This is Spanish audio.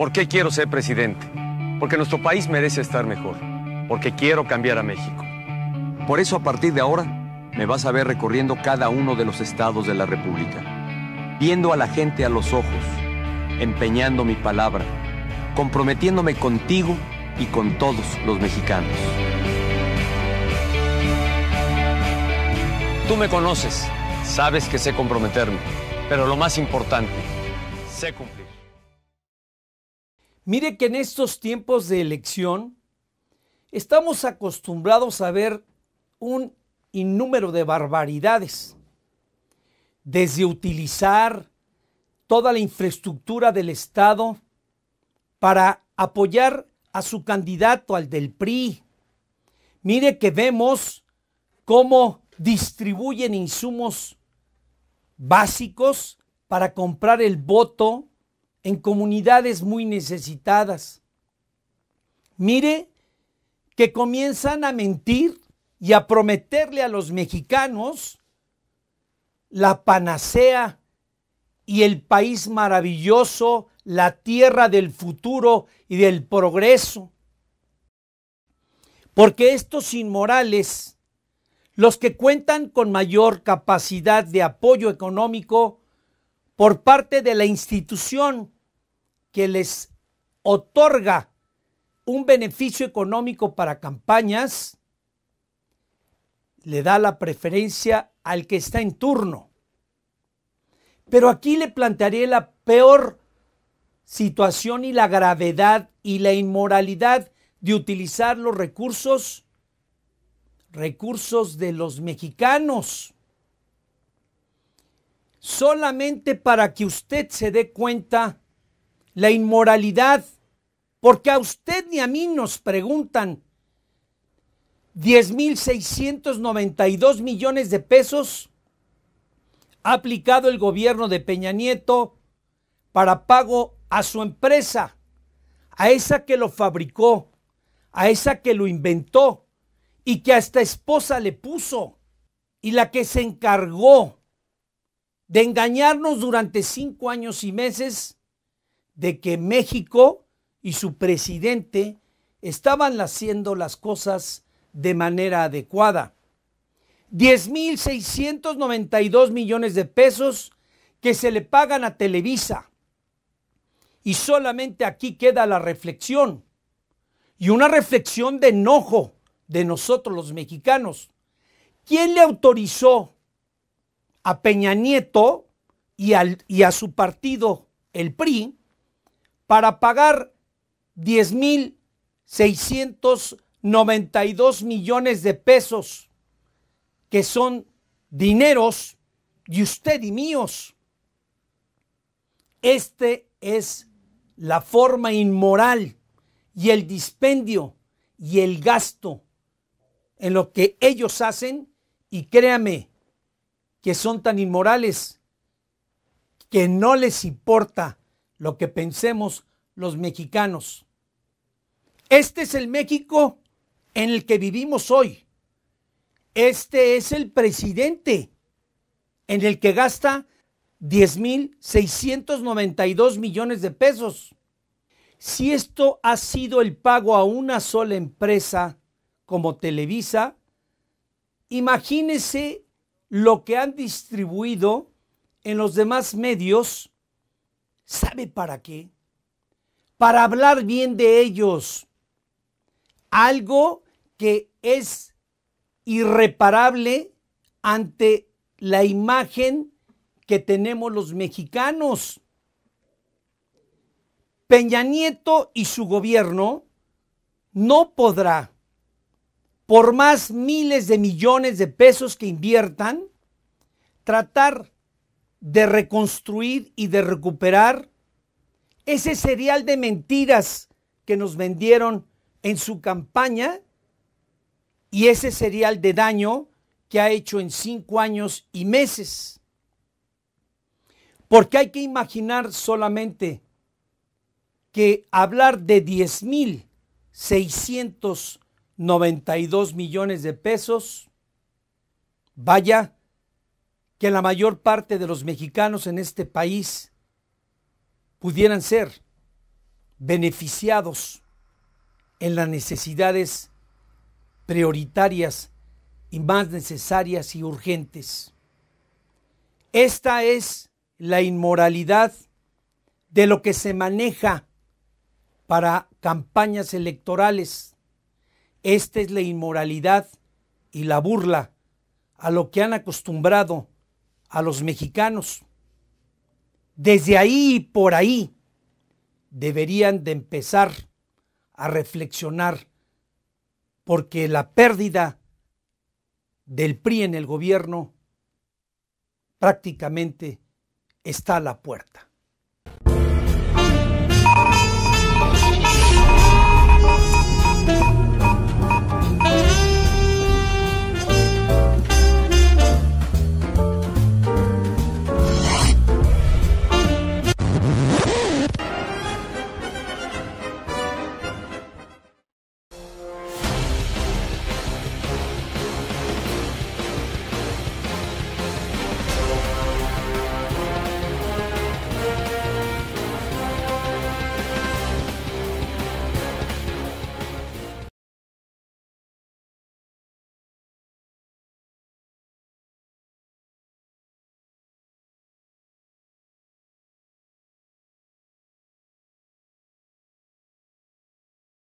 ¿Por qué quiero ser presidente? Porque nuestro país merece estar mejor. Porque quiero cambiar a México. Por eso a partir de ahora me vas a ver recorriendo cada uno de los estados de la República. Viendo a la gente a los ojos. Empeñando mi palabra. Comprometiéndome contigo y con todos los mexicanos. Tú me conoces, sabes que sé comprometerme, pero lo más importante, sé cumplir. Mire que en estos tiempos de elección estamos acostumbrados a ver un innúmero de barbaridades, desde utilizar toda la infraestructura del Estado para apoyar a su candidato, al del PRI. Mire que vemos cómo distribuyen insumos básicos para comprar el voto en comunidades muy necesitadas. Mire que comienzan a mentir y a prometerle a los mexicanos la panacea y el país maravilloso, la tierra del futuro y del progreso. Porque estos inmorales, los que cuentan con mayor capacidad de apoyo económico, por parte de la institución que les otorga un beneficio económico para campañas, le da la preferencia al que está en turno. Pero aquí le plantearé la peor situación y la gravedad y la inmoralidad de utilizar los recursos, recursos de los mexicanos solamente para que usted se dé cuenta la inmoralidad, porque a usted ni a mí nos preguntan 10.692 millones de pesos ha aplicado el gobierno de Peña Nieto para pago a su empresa, a esa que lo fabricó, a esa que lo inventó y que a esta esposa le puso y la que se encargó de engañarnos durante cinco años y meses de que México y su presidente estaban haciendo las cosas de manera adecuada. 10.692 millones de pesos que se le pagan a Televisa. Y solamente aquí queda la reflexión. Y una reflexión de enojo de nosotros los mexicanos. ¿Quién le autorizó a Peña Nieto y, a su partido, el PRI, para pagar 10.692 millones de pesos, que son dineros de usted y míos. Este es la forma inmoral y el dispendio y el gasto en lo que ellos hacen y créame, que son tan inmorales que no les importa lo que pensemos los mexicanos. Este es el México en el que vivimos hoy. Este es el presidente en el que gasta 10.692 millones de pesos. Si esto ha sido el pago a una sola empresa como Televisa, imagínese lo que han distribuido en los demás medios, ¿sabe para qué? Para hablar bien de ellos. Algo que es irreparable ante la imagen que tenemos los mexicanos. Peña Nieto y su gobierno no podrá por más miles de millones de pesos que inviertan, tratar de reconstruir y de recuperar ese serial de mentiras que nos vendieron en su campaña y ese serial de daño que ha hecho en cinco años y meses. Porque hay que imaginar solamente que hablar de 10.600 92 millones de pesos. Vaya que la mayor parte de los mexicanos en este país pudieran ser beneficiados en las necesidades prioritarias y más necesarias y urgentes. Esta es la inmoralidad de lo que se maneja para campañas electorales esta es la inmoralidad y la burla a lo que han acostumbrado a los mexicanos. Desde ahí y por ahí deberían de empezar a reflexionar porque la pérdida del PRI en el gobierno prácticamente está a la puerta.